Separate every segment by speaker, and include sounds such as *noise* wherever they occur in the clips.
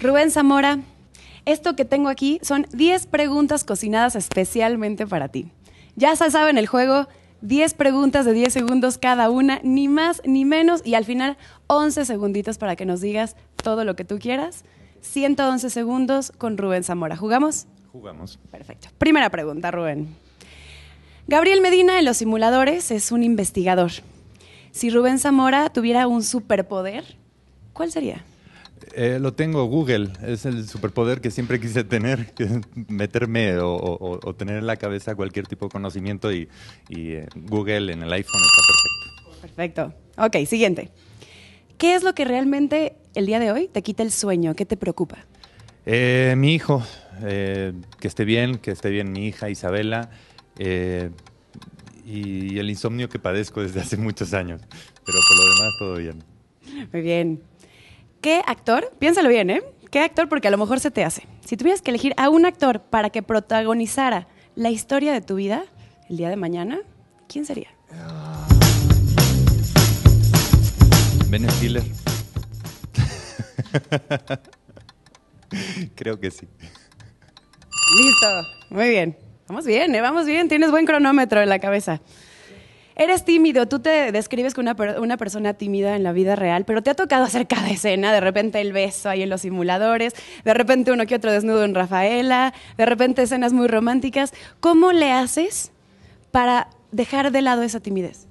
Speaker 1: Rubén Zamora, esto que tengo aquí son 10 preguntas cocinadas especialmente para ti. Ya se en el juego, 10 preguntas de 10 segundos cada una, ni más ni menos, y al final 11 segunditos para que nos digas todo lo que tú quieras. 111 segundos con Rubén Zamora. ¿Jugamos?
Speaker 2: Jugamos. Perfecto.
Speaker 1: Primera pregunta, Rubén. Gabriel Medina en Los Simuladores es un investigador. Si Rubén Zamora tuviera un superpoder, ¿cuál sería?
Speaker 2: Eh, lo tengo, Google. Es el superpoder que siempre quise tener, meterme o, tener en la cabeza cualquier tipo de conocimiento y, eh, Google en el iPhone está perfecto.
Speaker 1: Perfecto. Ok, siguiente. ¿Qué es lo que realmente el día de hoy te quita el sueño? ¿Qué te preocupa?
Speaker 2: Eh, mi hijo, que esté bien, que esté bien mi hija Isabela y el insomnio que padezco desde hace muchos años, pero por lo demás todo bien.
Speaker 1: Muy bien. ¿Qué actor? Piénsalo bien, ¿eh? ¿Qué actor? Porque a lo mejor se te hace. Si tuvieras que elegir a un actor para que protagonizara la historia de tu vida el día de mañana, ¿quién sería? Ben Stiller. *laughs* Creo que sí. Listo. Muy bien. Vamos bien, ¿eh? vamos bien. Tienes buen cronómetro en la cabeza eres tímido, tú te describes como una, persona tímida en la vida real, pero te ha tocado hacer cada escena, de repente el beso ahí en los simuladores, de repente uno que otro desnudo en Rafaela, de repente escenas muy románticas. ¿Cómo le haces para dejar de lado esa timidez?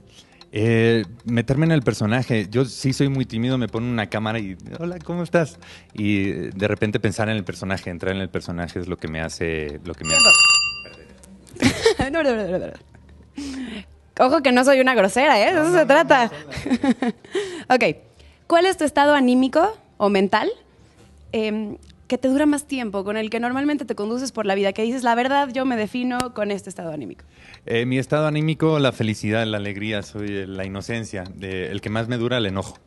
Speaker 2: Eh, meterme en el personaje. Yo sí soy muy tímido, me pongo una cámara y, hola, ¿cómo estás? Y de repente pensar en el personaje, entrar en el personaje es lo que me hace... Lo que me
Speaker 1: *laughs* no, no, no, no. Ojo que no soy una grosera, ¿eh? eso se trata. *laughs* ok. ¿Cuál es tu estado anímico o mental em, que te dura más tiempo, con el que normalmente te conduces por la vida? Que dices, la verdad, yo me defino con este estado anímico.
Speaker 2: Eh, mi estado anímico, la felicidad, la alegría, soy eh, la inocencia. el que más me dura, el enojo.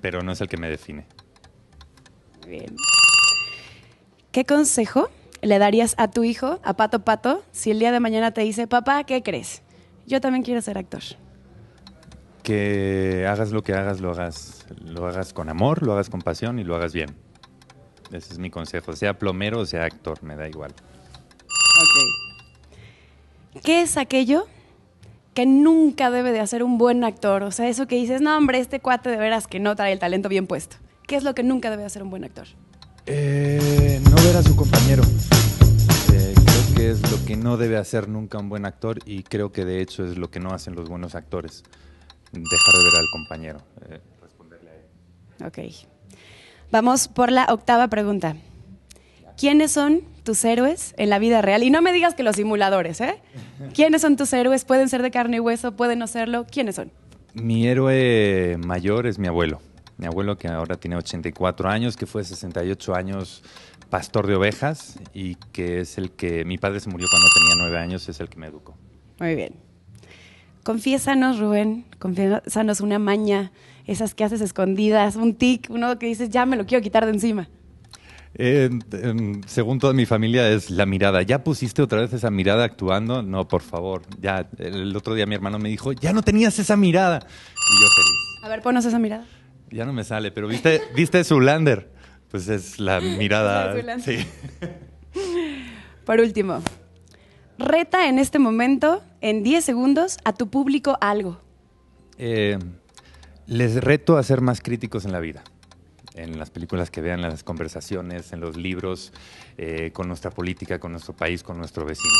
Speaker 2: Pero no es el que me define. bien.
Speaker 1: ¿Qué consejo le darías a tu hijo, a Pato Pato, si el día de mañana te dice, papá, ¿qué crees? yo también quiero ser actor.
Speaker 2: Que hagas lo que hagas, lo hagas, lo hagas con amor, lo hagas con pasión y lo hagas bien. Ese es mi consejo. Sea plomero o sea actor, me da igual.
Speaker 1: Ok. ¿Qué es aquello que nunca debe de hacer un buen actor? O sea, eso que dices, no, hombre, este cuate de veras que no trae el talento bien puesto. ¿Qué es lo que nunca debe de hacer un buen actor?
Speaker 2: Eh, no ver a su compañero es lo que no debe hacer nunca un buen actor y creo que de hecho es lo que no hacen los buenos actores, dejar de ver al compañero. Eh, responderle a
Speaker 1: él. Ok. Vamos por la octava pregunta. ¿Quiénes son tus héroes en la vida real? Y no me digas que los simuladores, ¿eh? *laughs* ¿Quiénes son tus héroes? ¿Pueden ser de carne y hueso? ¿Pueden no serlo? ¿Quiénes son?
Speaker 2: Mi héroe mayor es mi abuelo. Mi abuelo que ahora tiene 84 años, que fue 68 años pastor de ovejas y que es el que mi padre se murió cuando tenía nueve años, es el que me educó.
Speaker 1: Muy bien. Confiésanos, Rubén, confiésanos una maña, esas que haces escondidas, un tic, uno que dices, ya me lo quiero quitar de encima.
Speaker 2: según toda mi familia es la mirada. ¿Ya pusiste otra vez esa mirada actuando? No, por favor. Ya el otro día mi hermano me dijo, ya no tenías esa mirada. Y yo feliz.
Speaker 1: A ver, ponos esa mirada.
Speaker 2: Ya no me sale, pero viste, viste su lander pues es la mirada. *laughs* *laughs*
Speaker 1: Por último, reta en este momento, en 10 segundos, a tu público algo.
Speaker 2: Eh, les reto a ser más críticos en la vida, en las películas que vean, en las conversaciones, en los libros, eh, con nuestra política, con nuestro país, con nuestro vecino.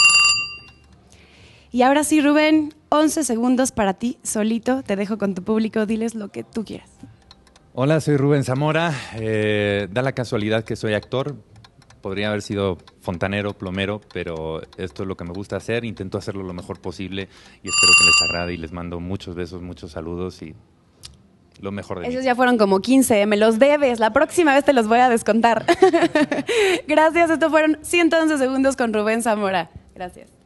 Speaker 1: Y ahora sí, Rubén, 11 segundos para ti, solito, te dejo con tu público, diles lo que tú quieras.
Speaker 2: Hola, soy Rubén Zamora. Eh, da la casualidad que soy actor. Podría haber sido fontanero, plomero, pero esto es lo que me gusta hacer. Intento hacerlo lo mejor posible y espero que les agrade y les mando muchos besos, muchos saludos y lo mejor de Esos
Speaker 1: ya fueron como 15, me los debes. La próxima vez te los voy a descontar. *laughs* Gracias, estos fueron 111 segundos con Rubén Zamora. Gracias.